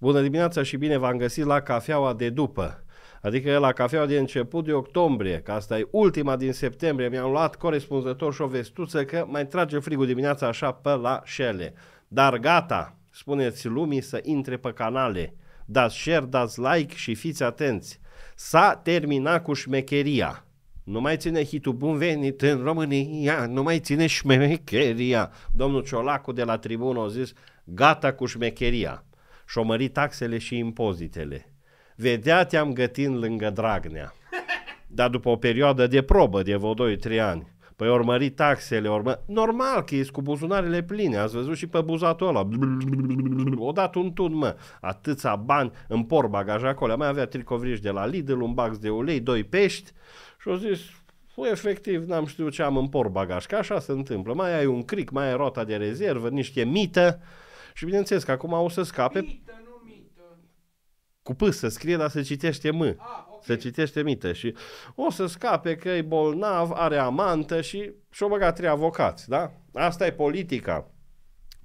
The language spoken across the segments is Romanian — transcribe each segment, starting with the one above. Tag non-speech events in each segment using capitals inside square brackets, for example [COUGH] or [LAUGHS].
Bună dimineața și bine v-am găsit la cafeaua de după. Adică la cafeaua de început de octombrie, că asta e ultima din septembrie, mi-am luat corespunzător și o vestuță că mai trage frigul dimineața așa pe la șele. Dar gata, spuneți lumii să intre pe canale. Dați share, dați like și fiți atenți. S-a terminat cu șmecheria. Nu mai ține hitul bun venit în România, nu mai ține șmecheria. Domnul Ciolacu de la tribună a zis, gata cu șmecheria și-o mări taxele și impozitele. Vedea te-am gătin lângă Dragnea. Dar după o perioadă de probă de vreo 2-3 ani, Păi urmări taxele, urmă... Normal că ești cu buzunarele pline, ați văzut și pe buzatul ăla. O dat un tun, mă. Atâția bani în por bagaj acolo. Mai avea tricovriș de la Lidl, un bax de ulei, doi pești și au zis, păi, efectiv n-am știut ce am în por bagaj, că așa se întâmplă. Mai ai un cric, mai ai roata de rezervă, niște mită. Și bineînțeles că acum o să scape... Mită, mită. Cu P să scrie, dar se citește M. A, ah, okay. Se citește mită și o să scape că e bolnav, are amantă și și-o băga trei avocați, da? Asta e politica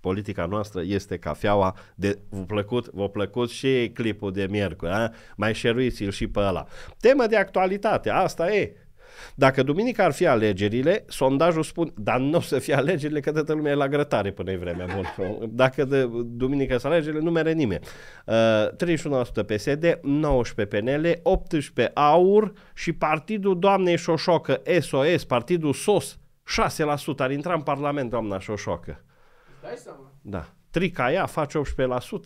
politica noastră este cafeaua de v-a plăcut, v-a plăcut și clipul de miercuri, a? mai șeruiți-l și pe ăla. Temă de actualitate, asta e. Dacă duminică ar fi alegerile, sondajul spune, dar nu o să fie alegerile, că toată lumea e la grătare până e vremea bună. Dacă de duminică sunt alegerile, nu mere nimeni. Uh, 31% PSD, 19% PNL, 18% AUR și Partidul Doamnei Șoșocă, SOS, Partidul SOS, 6% ar intra în Parlament, doamna Șoșocă. Dai seama. Da trica ea faci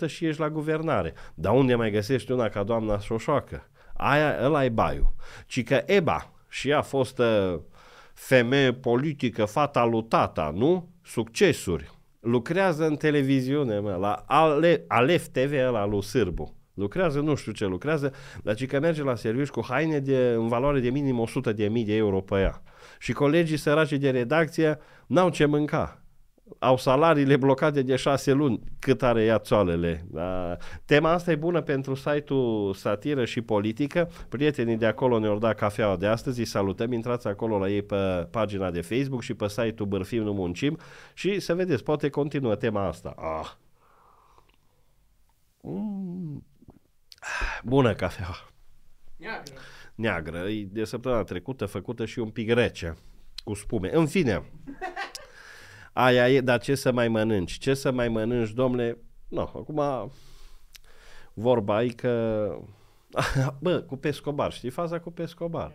18% și ești la guvernare. Dar unde mai găsești una ca doamna Șoșoacă? Aia, ăla e baiu. Ci că EBA, și ea a fost uh, femeie politică, fata lui tata, nu? Succesuri. Lucrează în televiziune, mă, la Ale, Alef TV la lui Sârbu. Lucrează, nu știu ce lucrează, dar ci că merge la serviciu cu haine de, în valoare de minim 100.000 de mii de euro pe ea. Și colegii săraci de redacție n-au ce mânca au salariile blocate de șase luni, cât are ea țoalele. Da. Tema asta e bună pentru site-ul Satiră și Politică. Prietenii de acolo ne-au dat cafeaua de astăzi, îi salutăm, intrați acolo la ei pe pagina de Facebook și pe site-ul Bârfim Nu Muncim și să vedeți, poate continuă tema asta. Ah. Mm. Bună cafeaua. Neagră. Neagră, e de săptămâna trecută făcută și un pic rece, cu spume. În fine... [LAUGHS] aia e, dar ce să mai mănânci? Ce să mai mănânci, domnule? Nu, no, acum vorba e că... [LAUGHS] Bă, cu Pescobar, știi faza cu Pescobar?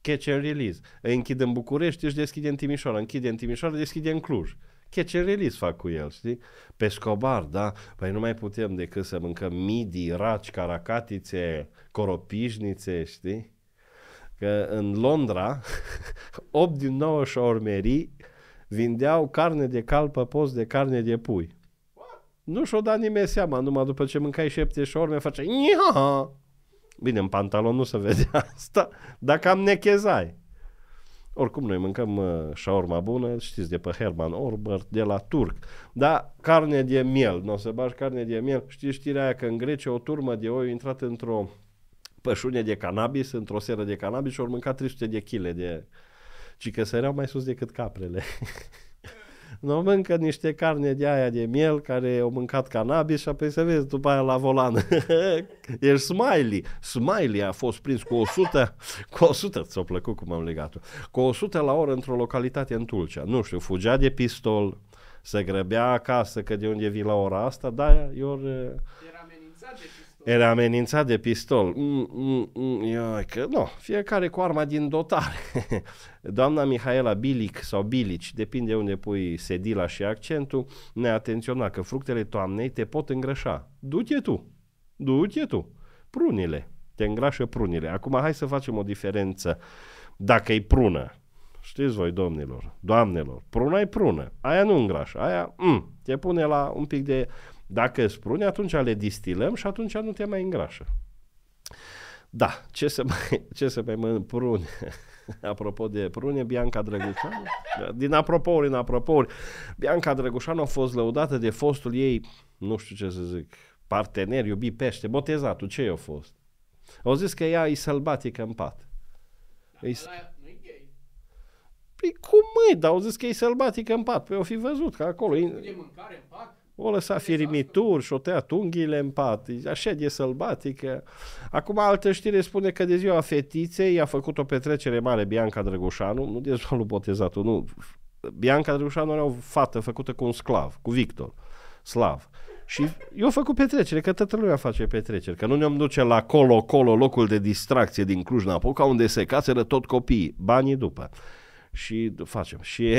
Catch and release. Îi închid în București, își deschide în Timișoara, închide în Timișoara, deschide în Cluj. Catch and release fac cu el, știi? Pescobar, da? Păi nu mai putem decât să mâncăm midi, raci, caracatițe, coropișnițe, știi? Că în Londra, 8 [LAUGHS] din 9 șormerii vindeau carne de cal pe post de carne de pui. Nu și-o da nimeni seama, numai după ce mâncai șepte și orme face Ia! Bine, în pantalon nu se vede [LAUGHS] asta, dar cam nechezai. Oricum, noi mâncăm uh, șaorma bună, știți, de pe Herman Orbert, de la turc. Dar carne de miel, nu o să bași carne de miel. Știți știrea aia că în Grecia o turmă de oi a intrat într-o pășune de cannabis, într-o seră de cannabis și au mâncat 300 de chile de ci că săreau mai sus decât caprele. [LAUGHS] nu mâncă niște carne de aia de miel care au mâncat cannabis și apoi să vezi după aia la volan. [LAUGHS] Ești Smiley. Smiley a fost prins cu 100, cu 100, ți-a plăcut cum am legat-o, cu 100 la oră într-o localitate în Tulcea. Nu știu, fugea de pistol, se grăbea acasă că de unde vii la ora asta, da, eu... Era amenințat de pistol. Era amenințat de pistol. Mm, mm, mm, că, nu, fiecare cu arma din dotare. [LAUGHS] Doamna Mihaela Bilic sau Bilici, depinde unde pui sedila și accentul, ne atenționa că fructele toamnei te pot îngrășa. Du-te tu, du-te tu. Prunile, te îngrașă prunile. Acum hai să facem o diferență. Dacă e prună, știți voi, domnilor, doamnelor, pruna e prună, aia nu îngrașă, aia mm, te pune la un pic de dacă sprune, atunci le distilăm și atunci nu te mai îngrașă. Da, ce să mai, [LAUGHS] ce să mai mănânc prune? [LAUGHS] Apropo de prune, Bianca Drăgușanu, din apropouri în apropouri, Bianca Drăgușanu a fost lăudată de fostul ei, nu știu ce să zic, partener, iubi pește, botezatul, ce i-a fost? Au zis că ea e sălbatică în pat. Dar e... Păi cum măi, dar au zis că e sălbatică în pat. Păi o fi văzut că acolo... E... mâncare în pat? O lăsa firimitur și o tăia tunghiile în pat. Așa de sălbatică. Acum altă știre spune că de ziua fetiței a făcut o petrecere mare Bianca Drăgușanu. nu de ziua lui botezatul, nu. Bianca Drăgușanu era o fată făcută cu un sclav, cu Victor, slav. Și eu făcut petrecere, că toată lumea face petreceri, că nu ne am duce la colo-colo locul de distracție din Cluj-Napoca, unde se caseră tot copiii, banii după. Și facem. Și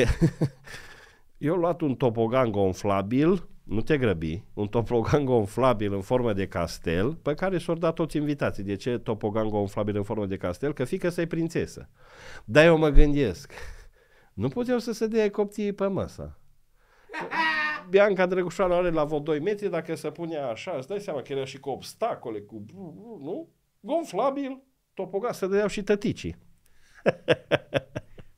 eu [LAUGHS] luat un topogan gonflabil, nu te grăbi, un topogan gonflabil în formă de castel, pe care și-au dat toți invitații. De ce topogan gonflabil în formă de castel? Că fică să-i prințesă. Dar eu mă gândesc, nu puteau să se dea copții pe masă. Bianca Drăgușoară are la vreo 2 metri, dacă se pune așa, îți dai seama că era și cu obstacole, cu... Nu? Gonflabil, topogan, să dădeau și tăticii.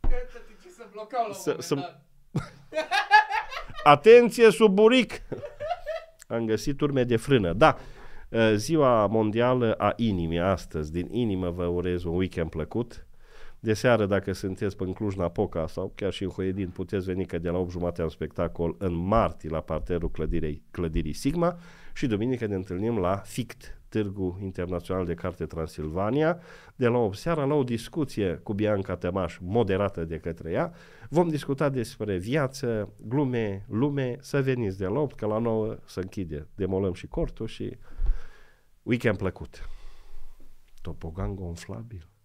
tăticii se blocau la un moment dat. [LAUGHS] Atenție sub buric! Am găsit urme de frână. Da, uh, ziua mondială a inimii astăzi. Din inimă vă urez un weekend plăcut. De seară, dacă sunteți în Cluj-Napoca sau chiar și în Hoedin, puteți veni că de la 8 jumate am spectacol în martie la parterul clădirei, clădirii Sigma și duminică ne întâlnim la FICT, Târgu Internațional de Carte Transilvania, de la 8 seara, la o discuție cu Bianca Tămaș, moderată de către ea. Vom discuta despre viață, glume, lume, să veniți de la 8, că la 9 se închide. Demolăm și cortul și weekend plăcut. Topogan gonflabil.